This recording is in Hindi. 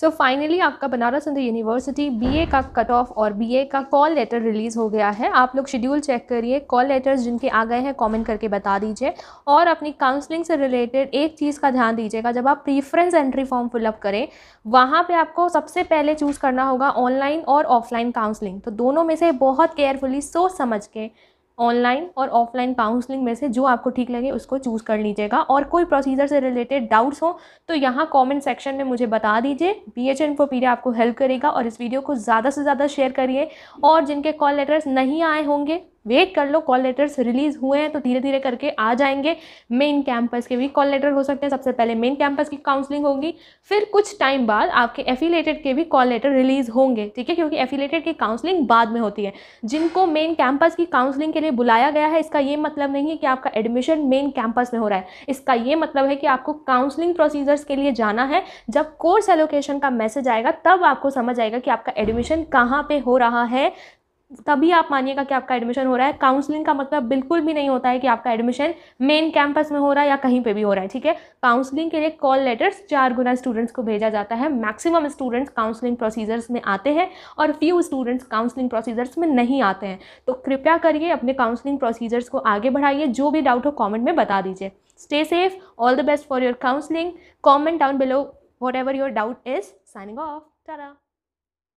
सो so फाइनली आपका बनारस हिंदू यूनिवर्सिटी बीए का कट ऑफ और बीए का कॉल लेटर रिलीज़ हो गया है आप लोग शेड्यूल चेक करिए कॉल लेटर्स जिनके आ गए हैं कमेंट करके बता दीजिए और अपनी काउंसलिंग से रिलेटेड एक चीज़ का ध्यान दीजिएगा जब आप प्रीफ्रेंस एंट्री फॉर्म फिलअप करें वहाँ पर आपको सबसे पहले चूज़ करना होगा ऑनलाइन और ऑफलाइन काउंसलिंग तो दोनों में से बहुत केयरफुली सोच समझ के ऑनलाइन और ऑफलाइन काउंसलिंग में से जो आपको ठीक लगे उसको चूज़ कर लीजिएगा और कोई प्रोसीजर से रिलेटेड डाउट्स हो तो यहाँ कमेंट सेक्शन में मुझे बता दीजिए बी एच आपको हेल्प करेगा और इस वीडियो को ज़्यादा से ज़्यादा शेयर करिए और जिनके कॉल लेटर्स नहीं आए होंगे वेट कर लो कॉल लेटर्स रिलीज़ हुए हैं तो धीरे धीरे करके आ जाएंगे मेन कैंपस के भी कॉल लेटर हो सकते हैं सबसे पहले मेन कैंपस की काउंसलिंग होगी फिर कुछ टाइम बाद आपके एफिलेटेड के भी कॉल लेटर रिलीज़ होंगे ठीक है क्योंकि एफिलेटेड की काउंसलिंग बाद में होती है जिनको मेन कैंपस की काउंसलिंग के लिए बुलाया गया है इसका ये मतलब नहीं है कि आपका एडमिशन मेन कैंपस में हो रहा है इसका ये मतलब है कि आपको काउंसलिंग प्रोसीजर्स के लिए जाना है जब कोर्स एलोकेशन का मैसेज आएगा तब आपको समझ आएगा कि आपका एडमिशन कहाँ पर हो रहा है तभी आप मानिएगा कि आपका एडमिशन हो रहा है काउंसलिंग का मतलब बिल्कुल भी नहीं होता है कि आपका एडमिशन मेन कैंपस में हो रहा है या कहीं पे भी हो रहा है ठीक है काउंसलिंग के लिए कॉल लेटर्स चार गुना स्टूडेंट्स को भेजा जाता है मैक्सिमम स्टूडेंट्स काउंसलिंग प्रोसीजर्स में आते हैं और फ्यू स्टूडेंट्स काउंसलिंग प्रोसीजर्स में नहीं आते हैं तो कृपया करिए अपने काउंसलिंग प्रोसीजर्स को आगे बढ़ाइए जो भी डाउट हो कॉमेंट में बता दीजिए stay safe all the best for your counselling comment down below whatever your doubt is signing off Tata